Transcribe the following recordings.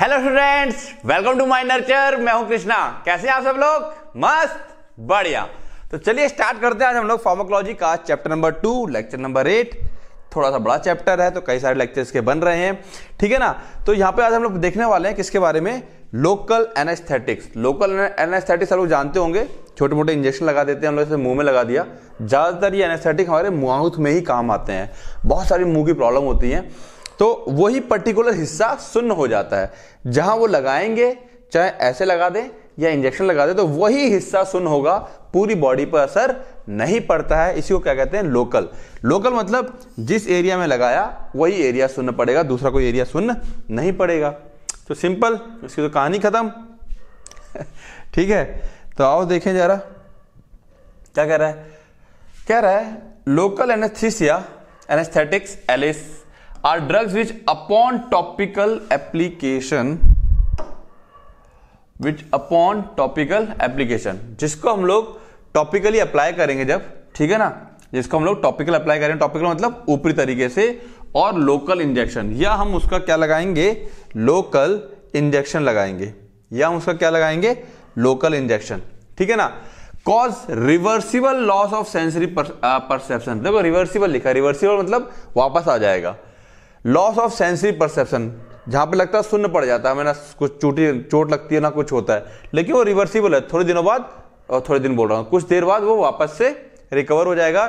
hello students welcome to my Nurture मैं हूं कृष्णा कैसे हैं आप सब लोग मस्त बढ़िया तो चलिए स्टार्ट करते हैं आज हम लोग फार्मोकोलॉजी का chapter number two lecture number eight थोड़ा सा बड़ा चैप्टर है तो कई सारे लेक्चर इसके बन रहे हैं ठीक है ना तो यहाँ पे आज हम लोग देखने वाले हैं किसके बारे में लोकल एनेस्थेटिक्स लोकल एनेस्थेटिक्स आप लोग जानते होंगे छोटे मोटे इंजेक्शन लगा देते हैं हम लोग इसे मुंह में लगा दिया ज़्यादातर ये एनेस्थेटिक हमारे माउथ में ही काम आते हैं बहुत सारी मुंह की प्रॉब्लम होती है तो वही पर्टिकुलर हिस्सा सुन्न हो जाता है जहां वो लगाएंगे चाहे ऐसे लगा दें या इंजेक्शन लगा दें तो वही हिस्सा सुन्न होगा पूरी बॉडी पर असर नहीं पड़ता है इसी को क्या कहते हैं लोकल लोकल मतलब जिस एरिया में लगाया वही एरिया सुन्न पड़ेगा दूसरा कोई एरिया सुन्न नहीं पड़ेगा तो सिंपल इसकी तो कहानी खत्म ठीक है तो आओ देखें जरा क्या कह रहा है कह रहा है local anaesthesia anaesthetics LAs are drugs which upon topical application which upon topical application जिसको हम लोग टॉपिकली अप्लाई करेंगे जब ठीक है ना जिसको हम लोग टॉपिकल अप्लाई करेंगे टॉपिकल मतलब ऊपरी तरीके से और लोकल इंजेक्शन या हम उसका क्या लगाएंगे लोकल इंजेक्शन लगाएंगे या हम उसका क्या लगाएंगे लोकल इंजेक्शन ठीक है ना cause reversible loss of sensory perception देखो रिवर्सिबल लिखा रिवर्सिबल मतलब वापस आ जाएगा लॉस ऑफ सेंसरी परसेप्शन जहां पे लगता है सुन्न पड़ जाता है ना कुछ चोटी चोट लगती है ना कुछ होता है लेकिन वो रिवर्सिबल है थोड़े दिनों बाद और थोड़े दिन बोल रहा हूँ कुछ देर बाद वो वापस से रिकवर हो जाएगा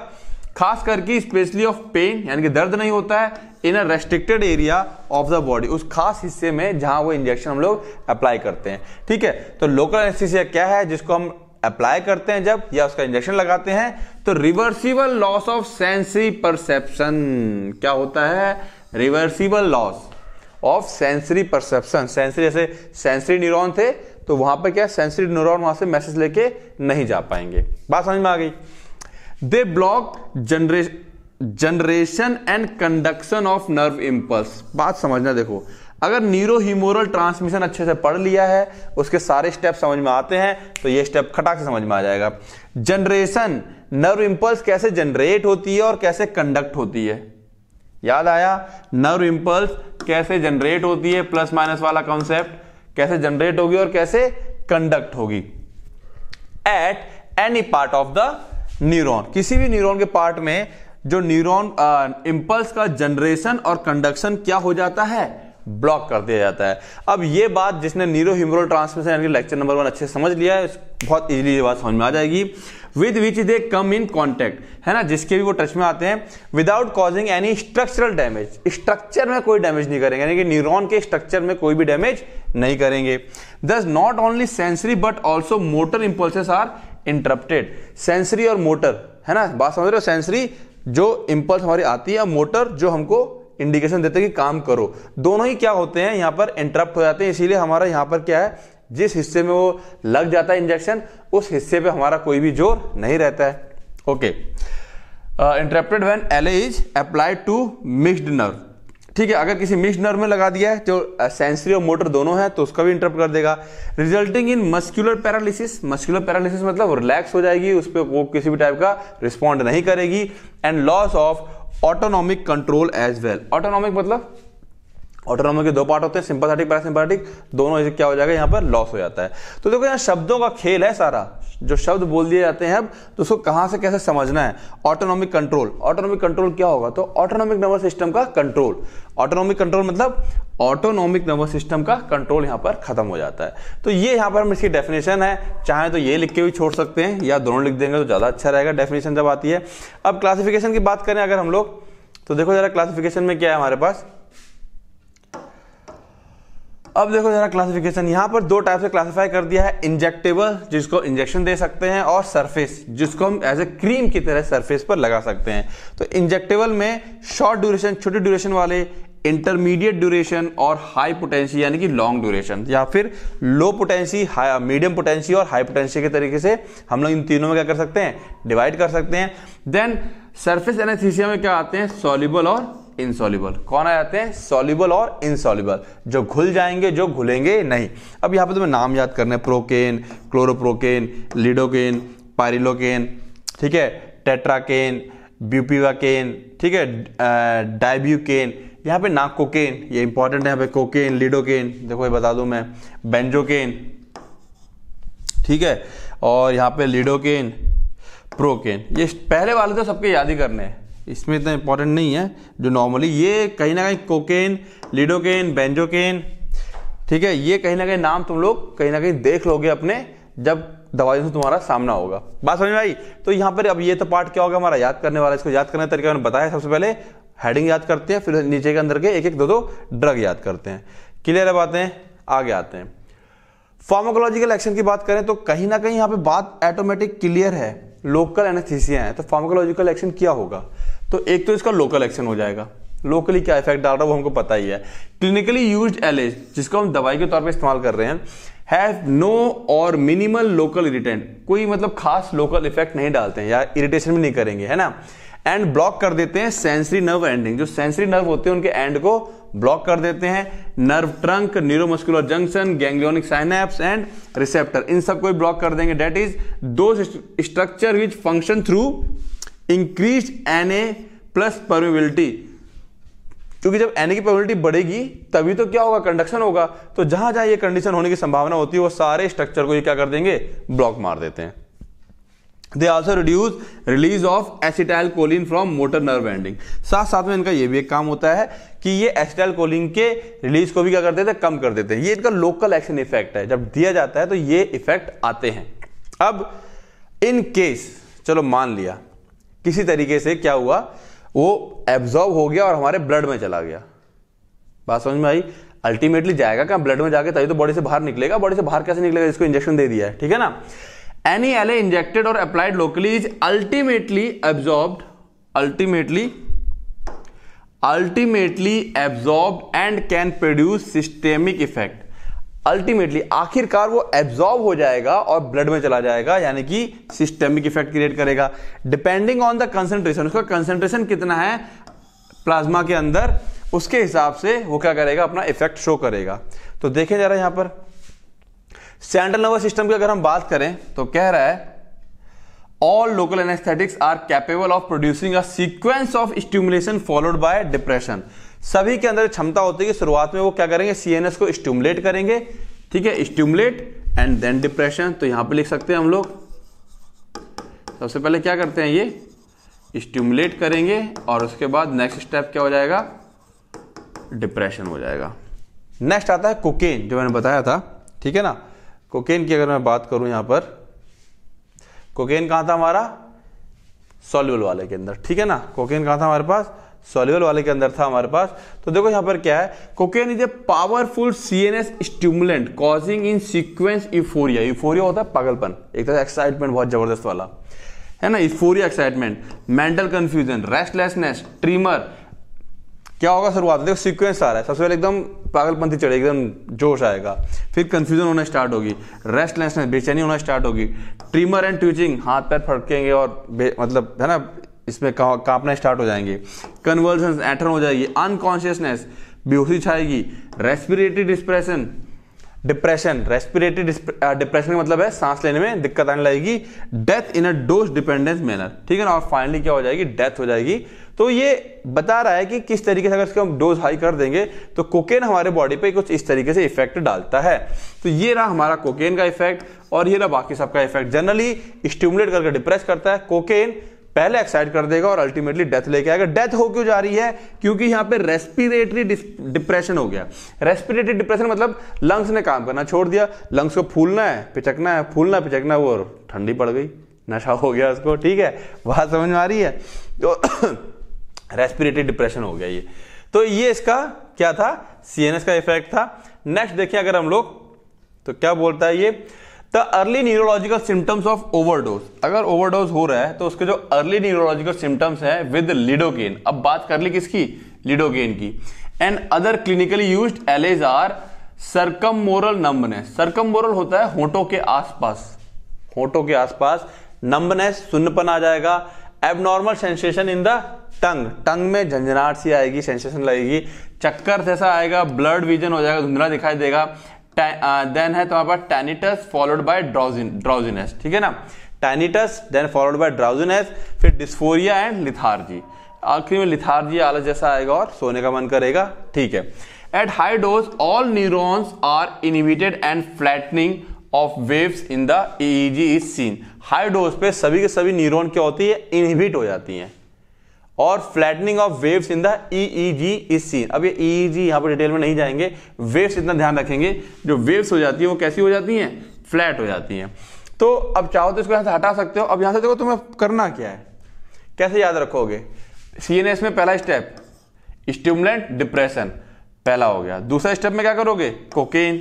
खास करके स्पेशली ऑफ पेन यानी कि दर्द नहीं होता है in a restricted area of the body उस खास हिस्से में जहां वो इंजेक्शन हम लोग अप्लाई करते हैं ठीक है तो लोकल एनेस्थीसिया क्या है जिसको हम अप्लाई करते हैं जब या उसका इंजेक्शन लगाते हैं तो reversible loss of sensory perception क्या होता है reversible loss of sensory perception sensory जैसे सेंसरी न्यूरॉन थे तो वहां पर क्या सेंसरी न्यूरॉन वहां से मैसेज लेके नहीं जा पाएंगे बात समझ में आ गई they block generation generation and conduction of nerve impulse बात समझना देखो अगर न्यूरोहीमोरल ट्रांसमिशन अच्छे से पढ़ लिया है उसके सारे स्टेप समझ में आते हैं तो ये स्टेप खटाक से समझ में आ जाएगा जनरेशन नर्व इम्पल्स कैसे जनरेट होती है और कैसे कंडक्ट होती है याद आया नर्व इम्पल्स कैसे जनरेट होती है प्लस माइनस वाला कॉन्सेप्ट कैसे जनरेट होगी और कैसे कंडक्ट होगी at any part of the neuron किसी भी न्यूरॉन के पार्ट में जो न्यूरॉन इम्पल्स का जनरेशन और कंडक्शन क्या हो जाता है ब्लॉक कर दिया जाता है अब यह बात जिसने neurotransmission lecture number one अच्छे समझ लिया है बहुत इजीली ये बात समझ में आ जाएगी with which they come in contact है ना जिसके भी वो टच में आते हैं without causing any structural damage structure में कोई डैमेज नहीं करेंगे यानी कि न्यूरॉन के स्ट्रक्चर में कोई भी डैमेज नहीं करेंगे thus not only sensory but also motor impulses are interrupted sensory और मोटर है ना बात समझ रहे हो सेंसरी जो इंपल्स हमारी आती है मोटर जो हमको इंडिकेशन देते हैं कि काम करो दोनों ही क्या होते हैं यहां पर इंटरप्ट हो जाते हैं इसीलिए हमारा यहाँ पर क्या है जिस हिस्से में वो लग जाता है इंजेक्शन उस हिस्से पे हमारा कोई भी जोर नहीं रहता है okay interrupted when L is applied to mixed nerve ठीक है अगर किसी मिक्स नर्व में लगा दिया है जो तो, सेंसरी uh, और मोटर दोनों है तो उसका भी इंटरप्ट कर देगा resulting in muscular paralysis muscular paralysis मतलब रिलैक्स हो जाएगी उस पर वो किसी भी टाइप का रिस्पॉन्ड नहीं करेगी and loss of autonomic control as well autonomic मतलब ऑटोनोमल के दो पार्ट होते हैं सिंपथेटिक पैरासिम्पैटिक दोनों क्या हो जाएगा यहाँ पर लॉस हो जाता है तो देखो यहाँ शब्दों का खेल है सारा जो शब्द बोल दिए जाते हैं अब तो उसको कहाँ से कैसे समझना है ऑटोनॉमिक कंट्रोल ऑटोनॉमिक कंट्रोल क्या होगा तो ऑटोनॉमिक नर्वस सिस्टम का कंट्रोल ऑटोनॉमिक कंट्रोल मतलब ऑटोनॉमिक नर्वस सिस्टम का कंट्रोल यहाँ पर खत्म हो जाता है तो ये यहाँ पर हम इसकी डेफिनेशन है चाहे तो ये लिख के भी छोड़ सकते हैं या दोनों लिख देंगे तो ज़्यादा अच्छा रहेगा डेफिनेशन जब आती है अब क्लासिफिकेशन की बात करें अगर हम लोग तो देखो ज़रा क्लासिफिकेशन में क्या है हमारे पास अब देखो जरा क्लासिफिकेशन यहाँ पर दो टाइप से क्लासिफाई कर दिया है इंजेक्टेबल जिसको इंजेक्शन दे सकते हैं और सरफेस जिसको हम एज ए क्रीम की तरह सरफेस पर लगा सकते हैं तो इंजेक्टेबल में शॉर्ट ड्यूरेशन छोटे ड्यूरेशन वाले इंटरमीडिएट ड्यूरेशन और हाई पोटेंसी यानी कि लॉन्ग ड्यूरेशन या फिर लो पोटेंसी मीडियम पोटेंसी और हाई पोटेंसी के तरीके से हम लोग इन तीनों में क्या कर सकते हैं डिवाइड कर सकते हैं देन सरफेस एनेस्थीसिया में क्या आते हैं सॉल्यूबल और इनसॉल्यूबल कौन आ जाते हैं सॉल्यूबल और इनसॉल्यूबल जो घुल जाएंगे जो घुलेंगे नहीं अब यहाँ पे तुम्हें नाम याद करना है प्रोकेन क्लोरोप्रोकेन लिडोकेन पायरिलोकेन ठीक है टेट्राकेन ब्यूपीवाकेन ठीक है डायब्यूकेन यहाँ पे ना कोकेन ये इंपॉर्टेंट है यहाँ पे कोकेन लिडोकेन देखो ये बता दूं मैं बेंजोकेन ठीक है और यहाँ पे लिडोकेन प्रोकेन ये पहले वाले तो सबके याद ही करने हैं इसमें इतना इंपॉर्टेंट नहीं है जो नॉर्मली ये कहीं ना कहीं कोकेन लिडोकेन बेंजोकेन ठीक है ये कहीं ना कहीं नाम तुम लोग कहीं ना कहीं देख लोगे अपने जब दवाइयों से तुम्हारा सामना होगा बात समझ में आई तो यहाँ पर अब ये तो पार्ट क्या होगा हमारा याद करने वाला इसको याद करने का तरीका मैंने बताया सबसे पहले हेडिंग याद करते हैं फिर नीचे के अंदर के एक एक दो दो ड्रग याद करते हैं क्लियर है बातें आगे आते हैं फार्माकोलॉजिकल एक्शन की बात करें तो कहीं ना कहीं यहाँ पे बात ऑटोमेटिक क्लियर है लोकल एनेस्थीसिया है तो फार्माकोलॉजिकल एक्शन क्या होगा तो एक तो इसका लोकल एक्शन हो जाएगा लोकली क्या इफेक्ट डाल रहा है वो हमको पता ही है क्लिनिकली यूज एलेज जिसको हम दवाई के तौर पर इस्तेमाल कर रहे हैं हैव नो और मिनिमल लोकल इरिटेंट कोई मतलब खास लोकल इफेक्ट नहीं डालते हैं या इरिटेशन भी नहीं करेंगे है ना एंड ब्लॉक कर देते हैं सेंसरी नर्व एंडिंग जो सेंसरी नर्व होते हैं उनके एंड को ब्लॉक कर देते हैं nerve trunk neuromuscular junction ganglionic synapse and receptor इन सबको ब्लॉक कर देंगे डेट इज दो structure which function through increase N A plus permeability क्योंकि जब एन की प्रोबेबिलिटी बढ़ेगी तभी तो क्या होगा कंडक्शन होगा तो जहां जहां ये कंडीशन होने की संभावना होती है वो सारे स्ट्रक्चर को ये क्या कर देंगे ब्लॉक मार देते हैं they also reduce release of acetylcholine from motor nerve ending साथ साथ में इनका ये भी एक काम होता है कि ये एसिटाइल कोलिन के रिलीज को भी क्या कर देते हैं कम कर देते हैं ये इनका लोकल एक्शन इफेक्ट है जब दिया जाता है तो ये इफेक्ट आते हैं अब इन केस चलो मान लिया किसी तरीके से क्या हुआ वो एब्जॉर्ब हो गया और हमारे ब्लड में चला गया बात समझ में आई अल्टीमेटली जाएगा क्या ब्लड में जाके तभी तो बॉडी से बाहर निकलेगा बॉडी से बाहर कैसे निकलेगा जिसको इंजेक्शन दे दिया है ठीक है ना एनी एल इंजेक्टेड और applied locally is ultimately absorb ultimately ultimately absorb and can produce systemic effect ultimately आखिरकार वो एब्जॉर्ब हो जाएगा और ब्लड में चला जाएगा यानी कि सिस्टेमिक इफेक्ट क्रिएट करेगा डिपेंडिंग ऑन द कंसेंट्रेशन उसका कंसेंट्रेशन कितना है प्लाज्मा के अंदर उसके हिसाब से वो क्या करेगा अपना इफेक्ट शो करेगा तो देखे जा रहा है यहां पर सेंट्रल नर्वस सिस्टम की अगर हम बात करें तो कह रहा है all local anaesthetics are capable of producing a sequence of stimulation followed by depression सभी के अंदर क्षमता होती है कि शुरुआत में वो क्या करेंगे सीएनएस को स्टिमुलेट करेंगे ठीक है स्टिमुलेट एंड देन डिप्रेशन तो यहां पे लिख सकते हैं हम लोग सबसे पहले क्या करते हैं ये स्टिमुलेट करेंगे और उसके बाद नेक्स्ट स्टेप क्या हो जाएगा डिप्रेशन हो जाएगा नेक्स्ट आता है कोकेन जो मैंने बताया था ठीक है ना कोकेन की अगर मैं बात करूं यहां पर कोकेन कहां था हमारा सोल्यूबल वाले के अंदर ठीक है ना कोकेन कहां था हमारे पास सोल्यूबल वाले के अंदर था हमारे पास तो देखो यहां पर क्या है cocaine is a powerful C N S stimulant causing in sequence euphoria euphoria होता है पागलपन एक तरह एक्साइटमेंट बहुत जबरदस्त वाला है ना euphoria excitement mental confusion restlessness tremor क्या होगा शुरुआत देखो सीक्वेंस आ रहा है सबसे पहले एकदम पागलपंथी चढ़ेगी एकदम जोश आएगा फिर कंफ्यूजन होना स्टार्ट होगी रेस्टलेसनेस बेचैनी होना स्टार्ट होगी ट्रीमर एंड ट्विचिंग हाथ पैर फटकेंगे और मतलब है ना इसमें कांपना स्टार्ट हो जाएंगे कन्वर्जन एटर्न हो जाएगी अनकॉन्शियसनेस बेहोशी छाएगी respiratory depression depression respiratory depression का मतलब है सांस लेने में दिक्कत आने लगेगी death in a dose dependence manner ठीक है ना और फाइनली क्या हो जाएगी डेथ हो जाएगी तो ये बता रहा है कि किस तरीके से अगर इसको हम डोज हाई कर देंगे तो कोकेन हमारे बॉडी पे कुछ इस तरीके से इफेक्ट डालता है तो ये रहा हमारा कोकेन का इफेक्ट और ये रहा बाकी सबका इफेक्ट जनरली स्टिमुलेट करके डिप्रेस करता है कोकेन पहले एक्साइड कर देगा और अल्टीमेटली डेथ लेके आएगा डेथ हो क्यों जा रही है क्योंकि यहां पे रेस्पिरेटरी डिप्रेशन हो गया रेस्पिरेटरी डिप्रेशन मतलब लंग्स ने काम करना छोड़ दिया लंग्स को फूलना है पिचकना है फूलना पिचकना वो ठंडी पड़ गई नशा हो गया उसको ठीक है बात समझ में आ रही है तो रेस्पिरेटरी डिप्रेशन हो गया ये तो ये इसका क्या था सीएनएस का इफेक्ट था नेक्स्ट देखिए अगर हम लोग तो क्या बोलता है ये the early neurological symptoms of overdose अगर ओवरडोज हो रहा है तो उसके जो अर्ली न्यूरोलॉजिकल सिम्टम्स हैं विद लिडोगेन अब बात कर ली किसकी लिडोगेन की and other clinically use LAs are circumoral numbness circumoral होता है होटो के आसपास होटो के आसपास नंबनेस सुन्नपन आ जाएगा abnormal sensation in the tongue tongue में झंझनाट सी आएगी सेंसेशन लगेगी चक्कर जैसा आएगा ब्लड विजन हो जाएगा धुंधला दिखाई देगा देन है तो आपका टैनिटस फॉलोड बाय ड्राउजिनेस ठीक है ना tinnitus then followed by drowsiness फिर डिस्फोरिया एंड लिथार्जी आखिर में लिथार्जी आलस जैसा आएगा और सोने का मन करेगा ठीक है at high dose all neurons are inhibited and flattening of waves in the EEG is seen high dose पे सभी के सभी न्यूरॉन क्या होती है इनहिबिट हो जाती हैं और flattening of waves in the EEG is seen अब ये ईईजी e e यहां पर डिटेल में नहीं जाएंगे वेव्स इतना ध्यान रखेंगे जो वेव्स हो जाती है वो कैसी हो जाती हैं फ्लैट हो जाती हैं तो अब चाहो तो इसको यहां से हटा सकते हो अब यहां से देखो तुम्हें करना क्या है कैसे याद रखोगे सीएनएस में पहला स्टेप स्टिमुलेंट डिप्रेशन पहला हो गया दूसरा स्टेप में क्या करोगे कोकेन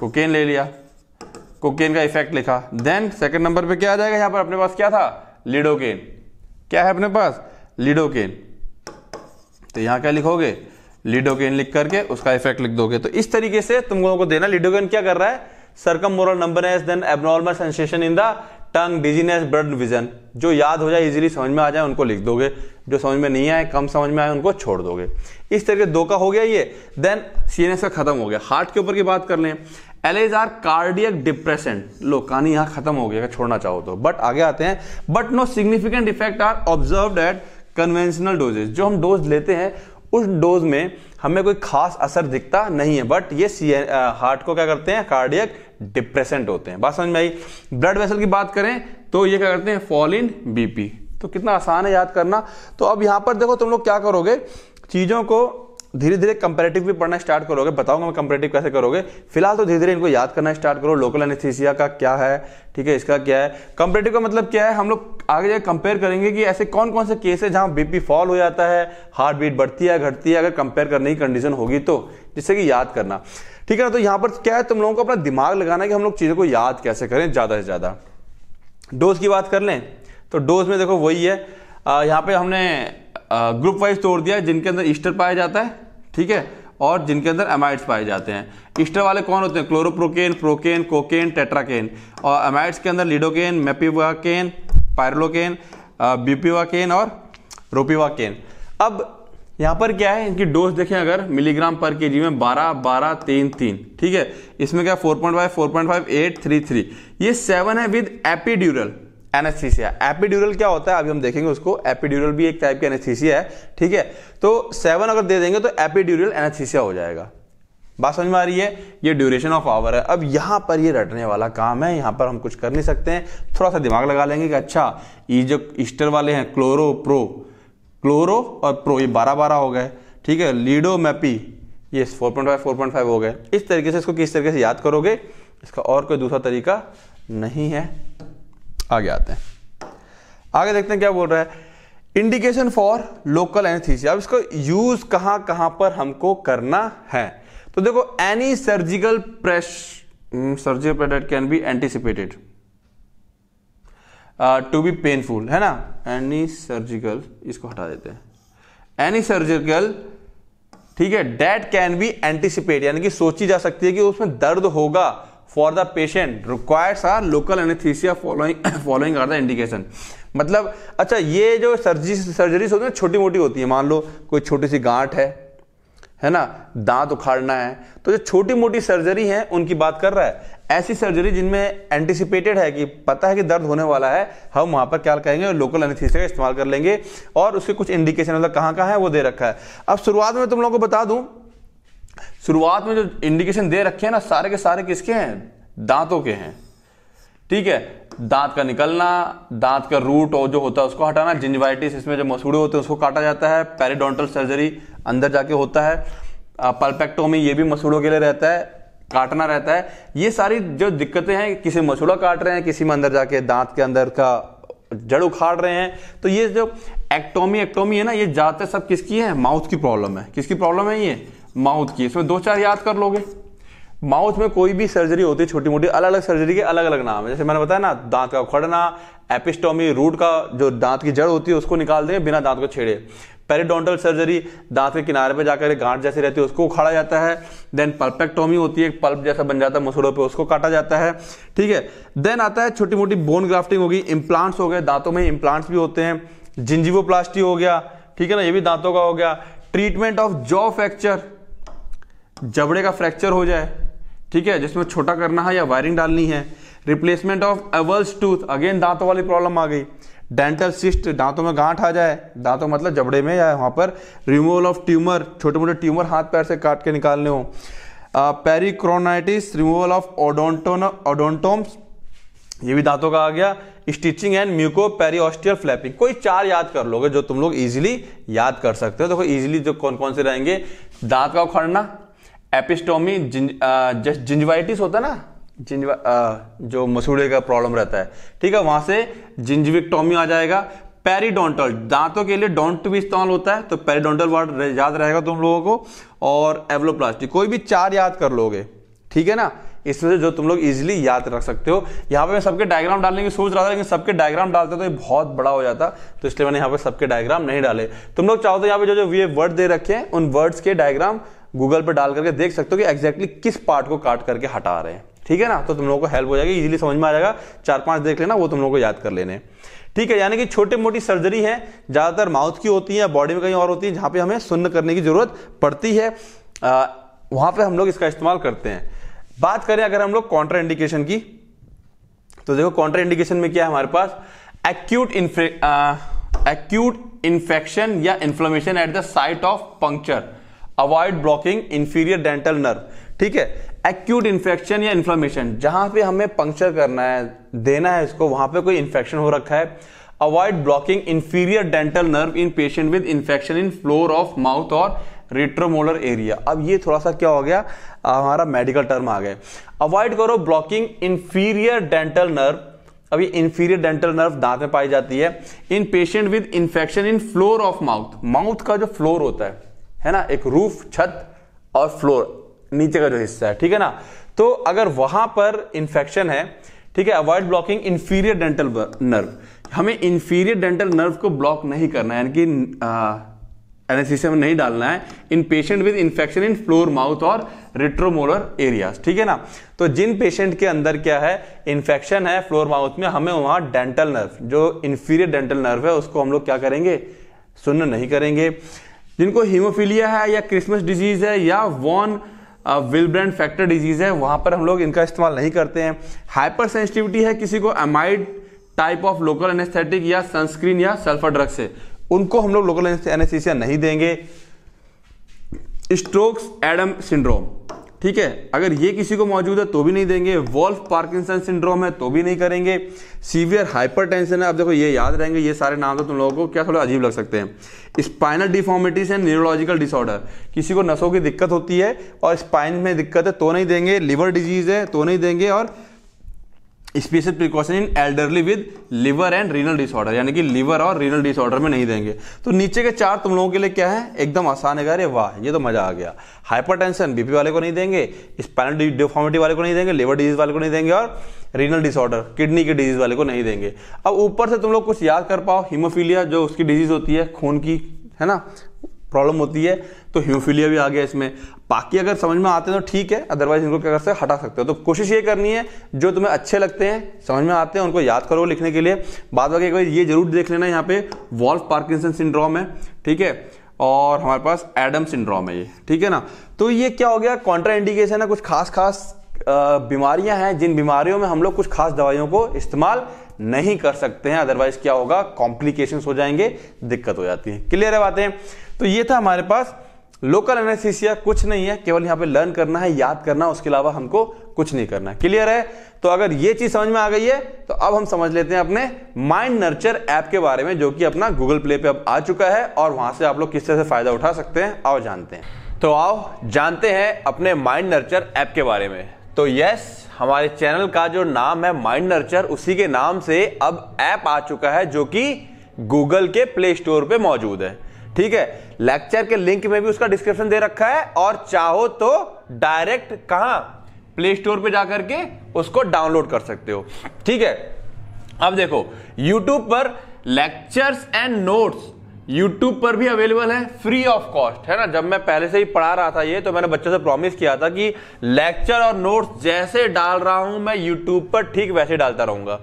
कोकेन ले लिया कोकेन का इफेक्ट लिखा देन सेकंड नंबर पे क्या आ जाएगा यहां पर अपने पास क्या था लिडोकेन क्या है अपने पास लिडोकेन तो यहां क्या लिखोगे लिडोकेन लिख करके उसका इफेक्ट लिख दोगे तो इस तरीके से तुम लोगों को देना लिडोकेन क्या कर रहा है circumoral number abnormal sensation in the tongue dizziness blood vision जो याद हो जाए इजीली समझ में आ जाए उनको लिख दोगे जो समझ में नहीं आए कम समझ में आए उनको छोड़ दोगे इस तरीके दो का हो गया ये देन सीएनएस का खत्म हो गया हार्ट के ऊपर की बात कर लें एज आर कार्डियक डिप्रेशन लो कहानी यहां खत्म हो गया छोड़ना चाहो तो बट आगे आते हैं but no significant effect are observe at conventional dosages जो हम डोज लेते हैं उस डोज में हमें कोई खास असर दिखता नहीं है बट ये सी हार्ट को क्या करते हैं कार्डियक डिप्रेसेंट होते हैं बात समझ में आई ब्लड वेसल की बात करें तो ये क्या करते हैं फॉल इन बीपी तो कितना आसान है याद करना तो अब यहां पर देखो तुम लोग क्या करोगे चीजों को धीरे धीरे कंपेरेटिव भी पढ़ना स्टार्ट करोगे बताऊंगा मैं कंपेरेटिव कैसे करोगे फिलहाल तो धीरे धीरे इनको याद करना स्टार्ट करो लोकल एनेस्थीसिया का क्या है ठीक है इसका क्या है कंपेरेटिव का मतलब क्या है हम लोग आगे जाकर कंपेयर करेंगे कि ऐसे कौन कौन से केस है जहां बीपी फॉल हो जाता है हार्ट बीट बढ़ती है घटती है अगर कंपेयर करने की कंडीशन होगी तो जिससे कि याद करना ठीक है ना तो यहां पर क्या है तुम लोगों को अपना दिमाग लगाना है कि हम लोग चीज़ों को याद कैसे करें ज़्यादा से ज़्यादा डोज की बात कर लें तो डोज में देखो वही है यहाँ पे हमने ग्रुप वाइज तोड़ दिया जिनके अंदर ईस्टर पाया जाता है ठीक है और जिनके अंदर एमाइड्स पाए जाते हैं ईस्टर वाले कौन होते हैं क्लोरोप्रोकेन प्रोकेन कोकेन टेट्राकेन और एमाइड्स के अंदर लिडोकेन मेपिवाकेन पायरलोकेन बीपीवाकेन और रोपीवाकेन अब यहाँ पर क्या है इनकी डोज देखें अगर मिलीग्राम पर के जी में बारह बारह तीन तीन ठीक है इसमें क्या four point five four point five eight three three ये सेवन है विद एपीड्यूरल एनेस्थीसिया एपिड्यूरल क्या होता है अभी हम देखेंगे उसको एपिड्यूरल भी एक टाइप की एनेस्थीसिया है ठीक है तो सेवन अगर दे देंगे तो एपिड्यूरल एनेस्थीसिया हो जाएगा बात समझ में आ रही है ये ड्यूरेशन ऑफ आवर है अब यहां पर ये रटने वाला काम है यहाँ पर हम कुछ कर नहीं सकते हैं थोड़ा सा दिमाग लगा लेंगे कि अच्छा ये जो ईस्टर वाले हैं क्लोरो प्रो क्लोरो और प्रो ये बारह बारह हो गए ठीक है लीडो मैपी ये four point five four point five हो गए इस तरीके से इसको किस तरीके से याद करोगे इसका और कोई दूसरा तरीका नहीं है आगे आते हैं आगे देखते हैं क्या बोल रहा है इंडिकेशन फॉर लोकल एनेस्थीसिया अब इसको यूज कहां कहां पर हमको करना है तो देखो any surgical press surgical product can be anticipated to be painful है ना एनी सर्जिकल इसको हटा देते हैं एनी सर्जिकल ठीक है डेट कैन बी एंटिसिपेट यानी कि सोची जा सकती है कि उसमें दर्द होगा for the patient requires are local anaesthesia following following are the indication मतलब अच्छा ये जो सर्जरी सर्जरी होती है छोटी मोटी होती है मान लो कोई छोटी सी गांठ है है ना दांत उखाड़ना है तो जो छोटी मोटी सर्जरी है उनकी बात कर रहा है ऐसी सर्जरी जिनमें एंटिसिपेटेड है कि पता है कि दर्द होने वाला है हम वहां पर क्या कहेंगे लोकल एनेस्थीसिया का इस्तेमाल कर लेंगे और उसके कुछ इंडिकेशन मतलब कहाँ कहाँ है वो दे रखा है अब शुरुआत में तुम लोगों को बता दूं शुरुआत में जो इंडिकेशन दे रखे हैं ना सारे के सारे किसके हैं दांतों के हैं ठीक है दांत का निकलना दांत का रूट और जो होता है उसको हटाना जिंजवाइटिस इसमें जो मसूड़े होते हैं उसको काटा जाता है पेरीडोंटल सर्जरी अंदर जाके होता है पल्पेक्टोमी ये भी मसूड़ों के लिए रहता है काटना रहता है ये सारी जो दिक्कतें हैं किसी मसूड़ा काट रहे हैं किसी में अंदर जाके दांत के अंदर का जड़ उखाड़ रहे हैं तो ये जो एक्टोमी एक्टोमी है ना ये ज़्यादातर सब किसकी है माउथ की प्रॉब्लम है किसकी प्रॉब्लम है ये माउथ की इसमें दो चार याद कर लोगे माउथ में कोई भी सर्जरी होती है छोटी मोटी अलग अलग सर्जरी के अलग अलग नाम है जैसे मैंने बताया ना दांत का उखड़ना एपिस्टोमी रूट का जो दांत की जड़ होती है उसको निकाल देंगे बिना दांत को छेड़े पेरीडोंटल सर्जरी दांत के किनारे पे जाकर गांठ जैसी रहती है उसको उखाड़ा जाता है देन पल्पेक्टोमी होती है एक पल्प जैसा बन जाता है मसूड़ों पे उसको काटा जाता है ठीक है देन आता है छोटी मोटी बोन ग्राफ्टिंग होगी इम्प्लांट्स हो गए दांतों में इम्प्लांट्स भी होते हैं जिंजीवो हो गया ठीक है ना ये भी दांतों का हो गया ट्रीटमेंट ऑफ जॉ फ्रैक्चर जबड़े का फ्रैक्चर हो जाए ठीक है जिसमें छोटा करना है या वायरिंग डालनी है replacement of avulsed tooth again दांतों वाली प्रॉब्लम आ गई डेंटल सिस्ट दांतों में गांठ आ जाए दांतों मतलब जबड़े में या वहाँ पर रिमूवल ऑफ ट्यूमर छोटे मोटे ट्यूमर हाथ पैर से काट के निकालने हो पेरिक्रोनाइटिस रिमूवल ऑफ ओडोंटोन ओडोंटोम्स ये भी दांतों का आ गया stitching and mucoperiosteal flapping कोई चार याद कर लोगे जो तुम लोग इजीली याद कर सकते हो देखो तो इजीली जो कौन कौन से रहेंगे दांत का उखड़ना एपिस्टोमी जिन, जस्ट जिंजवाइटिस होता है ना जिंजवा जो मसूड़े का प्रॉब्लम रहता है ठीक है वहां से जिंजविकटोमी आ जाएगा पेरीडोंटल दांतों के लिए डोंट भी इस्तेमाल होता है तो पेरीडोंटल वर्ड याद रहेगा तुम लोगों को और एवलोप्लास्टी कोई भी चार याद कर लोगे ठीक है ना इसमें से जो तुम लोग इजिली याद रख सकते हो यहाँ पे मैं सबके डायग्राम डालने की सोच रहा था लेकिन सबके डायग्राम डालते तो ये बहुत बड़ा हो जाता तो इसलिए मैंने यहाँ पे सबके डायग्राम नहीं डाले तुम लोग चाहो तो यहाँ पे जो जो ये वर्ड दे रखे हैं उन वर्ड्स के डायग्राम गूगल पर डाल करके देख सकते हो कि एग्जैक्टली किस पार्ट को काट करके हटा रहे हैं ठीक है ना तो तुम लोगों को हेल्प हो जाएगी इजीली समझ में आ जाएगा चार पांच देख लेना वो तुम लोगों को याद कर लेने ठीक है यानी कि छोटी मोटी सर्जरी है ज़्यादातर माउथ की होती है या बॉडी में कहीं और होती है जहां पे हमें सुन्न करने की ज़रूरत पड़ती है आ, वहां पे हम लोग इसका इस्तेमाल करते हैं बात करें अगर हम लोग कॉन्ट्रा इंडिकेशन की तो देखो कॉन्ट्रा इंडिकेशन में क्या है हमारे पास एक्यूट इन्फे एक्यूट इन्फेक्शन या inflammation at the site of puncture avoid blocking inferior dental nerve ठीक है एक्यूट इन्फेक्शन या इन्फ्लामेशन जहां पे हमें पंक्चर करना है देना है इसको वहां पे कोई इन्फेक्शन हो रखा है avoid blocking inferior dental nerve in patient with infection in floor of mouth और रिट्रोमोलर एरिया अब ये थोड़ा सा क्या हो गया हमारा मेडिकल टर्म आ गए अवॉइड करो ब्लॉकिंग इंफीरियर डेंटल नर्व अब ये इंफीरियर डेंटल नर्व दांत में पाई जाती है in patient with infection in floor of mouth mouth का जो फ्लोर होता है है ना एक रूफ छत और फ्लोर नीचे का जो हिस्सा है ठीक है ना तो अगर वहां पर इंफेक्शन है ठीक है avoid blocking inferior dental nerve हमें इंफीरियर डेंटल नर्व को ब्लॉक नहीं करना है यानी कि में नहीं डालना है in patient with infection in floor mouth और रिट्रोमोलर एरियाज ठीक है ना तो जिन पेशेंट के अंदर क्या है इन्फेक्शन है फ्लोर माउथ में हमें वहां डेंटल नर्व जो इन्फीरियर डेंटल नर्व है उसको हम लोग क्या करेंगे सुन्न नहीं करेंगे जिनको हीमोफीलिया है या क्रिसमस डिजीज है या वॉन विलब्रैंड फैक्टर डिजीज है वहां पर हम लोग इनका इस्तेमाल नहीं करते हैं हाइपर सेंसिटिविटी है किसी को amide type of local anaesthetic या सनस्क्रीन या सल्फर ड्रग से उनको हम लोग लोकल एनेस्थीसिया नहीं देंगे स्ट्रोक्स एडम सिंड्रोम ठीक है अगर ये किसी को मौजूद है तो भी नहीं देंगे वॉल्फ पार्किंसन सिंड्रोम है तो भी नहीं करेंगे सीवियर हाइपरटेंशन है आप देखो ये याद रहेंगे ये सारे नाम तो तुम लोगों को क्या थोड़ा अजीब लग सकते हैं स्पाइनल डिफॉर्मिटीज है न्यूरोलॉजिकल डिसऑर्डर किसी को नसों की दिक्कत होती है और स्पाइन में दिक्कत है तो नहीं देंगे लिवर डिजीज है तो नहीं देंगे और special precaution in elderly with liver and renal disorder यानी कि लिवर और रीनल डिसऑर्डर में नहीं देंगे तो नीचे के चार तुम लोगों के लिए क्या है एकदम आसान है अरे वाह ये तो मजा आ गया हाइपरटेंशन बीपी वाले को नहीं देंगे स्पाइनल डिफॉर्मिटी वाले को नहीं देंगे लिवर डिजीज वाले को नहीं देंगे और रीनल डिसऑर्डर किडनी की डिजीज वाले को नहीं देंगे अब ऊपर से तुम लोग कुछ याद कर पाओ हिमोफीलिया जो उसकी डिजीज होती है खून की है ना प्रॉब्लम होती है तो हिमोफीलिया भी आ गया इसमें बाकी अगर समझ में आते हैं तो ठीक है अदरवाइज इनको क्या कर सकते हटा सकते हो तो कोशिश ये करनी है जो तुम्हें अच्छे लगते हैं समझ में आते हैं उनको याद करो लिखने के लिए बाद बाकी एक बार ये जरूर देख लेना यहाँ पे वॉल्फ पार्किंसन सिंड्रोम है ठीक है और हमारे पास एडम सिंड्रोम है ये ठीक है ना तो ये क्या हो गया कॉन्ट्रा इंडिकेशन है कुछ खास खास बीमारियां हैं जिन बीमारियों में हम लोग कुछ खास दवाइयों को इस्तेमाल नहीं कर सकते हैं अदरवाइज क्या होगा कॉम्प्लिकेशन हो जाएंगे दिक्कत हो जाती है क्लियर है बातें तो ये था हमारे पास लोकल एनेस्थीसिया कुछ नहीं है केवल यहां पे लर्न करना है याद करना उसके अलावा हमको कुछ नहीं करना है क्लियर है तो अगर ये चीज समझ में आ गई है तो अब हम समझ लेते हैं अपने माइंड नर्चर ऐप के बारे में जो कि अपना गूगल प्ले पे अब आ चुका है और वहां से आप लोग किस तरह से फायदा उठा सकते हैं आओ जानते हैं तो आओ जानते हैं अपने माइंड नर्चर ऐप के बारे में तो यस हमारे चैनल का जो नाम है माइंड नर्चर उसी के नाम से अब ऐप आ चुका है जो कि गूगल के प्ले स्टोर पे मौजूद है ठीक है लेक्चर के लिंक में भी उसका डिस्क्रिप्शन दे रखा है और चाहो तो डायरेक्ट कहा प्ले स्टोर पर जाकर के उसको डाउनलोड कर सकते हो ठीक है अब देखो यूट्यूब पर लेक्चर्स एंड नोट्स यूट्यूब पर भी अवेलेबल है फ्री ऑफ कॉस्ट है ना जब मैं पहले से ही पढ़ा रहा था ये तो मैंने बच्चों से प्रॉमिस किया था कि लेक्चर और नोट्स जैसे डाल रहा हूं मैं यूट्यूब पर ठीक वैसे डालता रहूंगा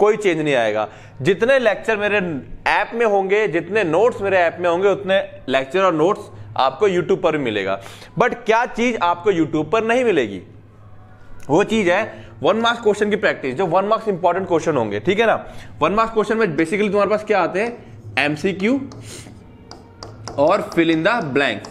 कोई चेंज नहीं आएगा जितने लेक्चर मेरे ऐप में होंगे जितने नोट्स मेरे ऐप में होंगे उतने लेक्चर और नोट्स आपको यूट्यूब पर मिलेगा बट क्या चीज आपको यूट्यूब पर नहीं मिलेगी वो चीज है वन मार्क्स क्वेश्चन की प्रैक्टिस जो वन मार्क्स इंपॉर्टेंट क्वेश्चन होंगे ठीक है ना वन मार्क्स क्वेश्चन में बेसिकली तुम्हारे पास क्या आते हैं एमसीक्यू और फिल इन द ब्लैंक्स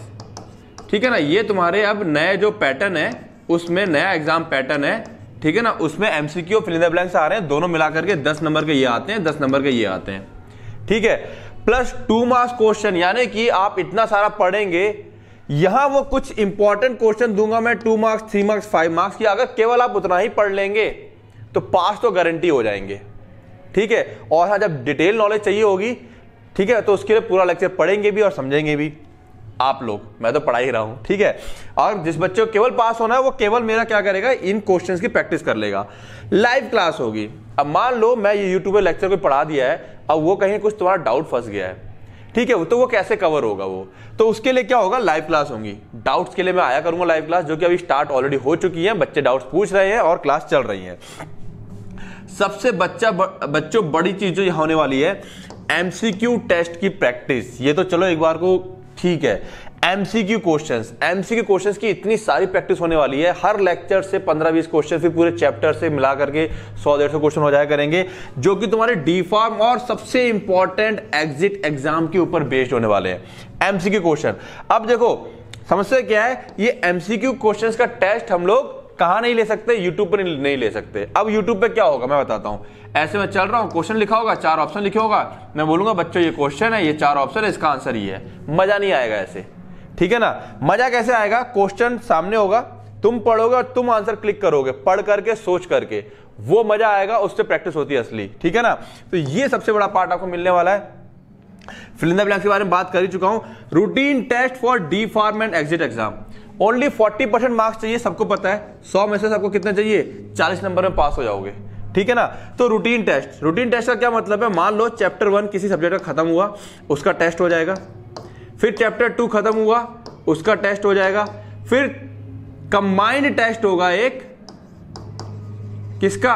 ठीक है ना ये तुम्हारे अब नए जो पैटर्न है उसमें नया एग्जाम पैटर्न है ठीक है ना उसमें एमसीक्यू फिल ब्लैंक्स आ रहे हैं दोनों मिलाकर के दस नंबर के ये आते हैं दस नंबर के ये आते हैं ठीक है प्लस टू मार्क्स क्वेश्चन यानी कि आप इतना सारा पढ़ेंगे यहां वो कुछ इंपॉर्टेंट क्वेश्चन दूंगा मैं two marks three marks five marks की अगर केवल आप उतना ही पढ़ लेंगे तो पास तो गारंटी हो जाएंगे ठीक है और हाँ जब डिटेल नॉलेज चाहिए होगी ठीक है तो उसके लिए पूरा लेक्चर पढ़ेंगे भी और समझेंगे भी आप लोग मैं तो पढ़ा ही रहा हूं ठीक है और जिस बच्चे को केवल पास होना है वो केवल मेरा क्या करेगा इन क्वेश्चंस की प्रैक्टिस कर लेगा लाइव क्लास होगी अब मान लो मैं ये यूट्यूब लेक्चर को पढ़ा दिया है अब वो कहीं कुछ तुम्हारा डाउट फंस गया है ठीक है तो वो कैसे कवर होगा वो तो उसके लिए क्या होगा लाइव क्लास होंगी डाउट्स के लिए मैं आया करूंगा लाइव क्लास जो कि अभी स्टार्ट ऑलरेडी हो चुकी है बच्चे डाउट्स पूछ रहे हैं और क्लास चल रही है सबसे बच्चा बच्चों बड़ी चीज जो होने वाली है एमसीक्यू टेस्ट की प्रैक्टिस ये तो चलो एक बार को ठीक है एमसीक्यू क्वेश्चंस एमसीक्यू क्वेश्चंस की इतनी सारी प्रैक्टिस होने वाली है हर लेक्चर से 15-20 क्वेश्चन फिर पूरे चैप्टर से मिला करके 100 डेढ़ सौ क्वेश्चन हो जाया करेंगे जो कि तुम्हारे डी फॉर्म और सबसे इंपॉर्टेंट एग्जिट एग्जाम के ऊपर बेस्ड होने वाले हैं एमसीक्यू क्वेश्चन अब देखो समस्या क्या है ये एमसीक्यू क्वेश्चन का टेस्ट हम लोग कहा नहीं ले सकते यूट्यूब पर नहीं ले सकते अब यूट्यूब पर क्या होगा मैं बताता हूं ऐसे में चल रहा हूँ क्वेश्चन लिखा होगा चार ऑप्शन लिखे होगा मैं बोलूंगा बच्चों ये क्वेश्चन है ये चार ऑप्शन है इसका आंसर ये है मजा नहीं आएगा ऐसे ठीक है ना मजा कैसे आएगा क्वेश्चन सामने होगा तुम पढ़ोगे और तुम आंसर क्लिक करोगे पढ़ करके सोच करके वो मजा आएगा उससे प्रैक्टिस होती है असली ठीक है ना तो ये सबसे बड़ा पार्ट आपको मिलने वाला है फिलिंदा ब्लैक के बारे में बात कर ही चुका हूं routine test for D pharm and exit exam only 40 percent marks चाहिए सबको पता है 100 में से सबको कितने चाहिए 40 नंबर में पास हो जाओगे ठीक है ना तो रूटीन टेस्ट रूटीन टेस्ट का क्या मतलब है मान लो चैप्टर वन किसी सब्जेक्ट का खत्म हुआ उसका टेस्ट हो जाएगा फिर चैप्टर टू खत्म हुआ उसका टेस्ट हो जाएगा फिर कंबाइंड टेस्ट होगा एक किसका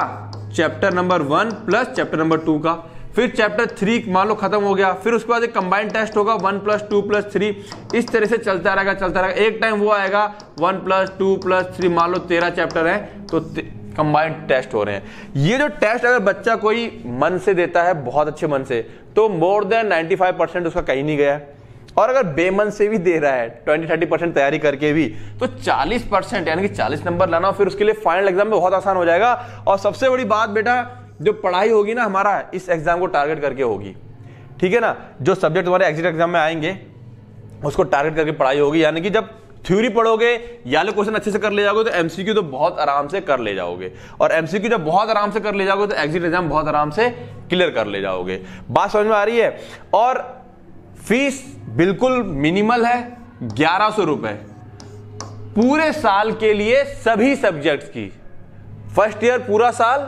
chapter number one plus chapter number two का फिर चैप्टर थ्री मान लो खत्म हो गया फिर उसके बाद एक कंबाइंड टेस्ट होगा one plus two plus three इस तरह से चलता रहेगा चलता रहेगा एक टाइम वो आएगा one plus two plus three मान लो तेरह चैप्टर है तो कंबाइंड टेस्ट हो रहे हैं ये जो टेस्ट अगर बच्चा कोई मन से देता है बहुत अच्छे मन से तो मोर देन 95 परसेंट उसका कहीं नहीं गया और अगर बेमन से भी दे रहा है 20 30 परसेंट तैयारी करके भी तो 40 परसेंट यानी कि 40 नंबर लाना फिर उसके लिए फाइनल एग्जाम में बहुत आसान हो जाएगा और सबसे बड़ी बात बेटा जो पढ़ाई होगी ना हमारा इस एग्जाम को टारगेट करके होगी ठीक है ना जो सब्जेक्ट तुम्हारे एग्जिट एग्जाम में आएंगे उसको टारगेट करके पढ़ाई होगी यानी कि जब थ्योरी पढ़ोगे या लो तो क्वेश्चन अच्छे से कर ले जाओगे तो एमसीक्यू तो बहुत आराम से कर ले जाओगे और एमसीक्यू जब बहुत आराम से कर ले जाओगे तो एग्जिट एग्जाम बहुत आराम से क्लियर कर ले जाओगे बात समझ में आ रही है और फीस बिल्कुल मिनिमल है ग्यारह सौ रुपए पूरे साल के लिए सभी सब्जेक्ट की फर्स्ट ईयर पूरा साल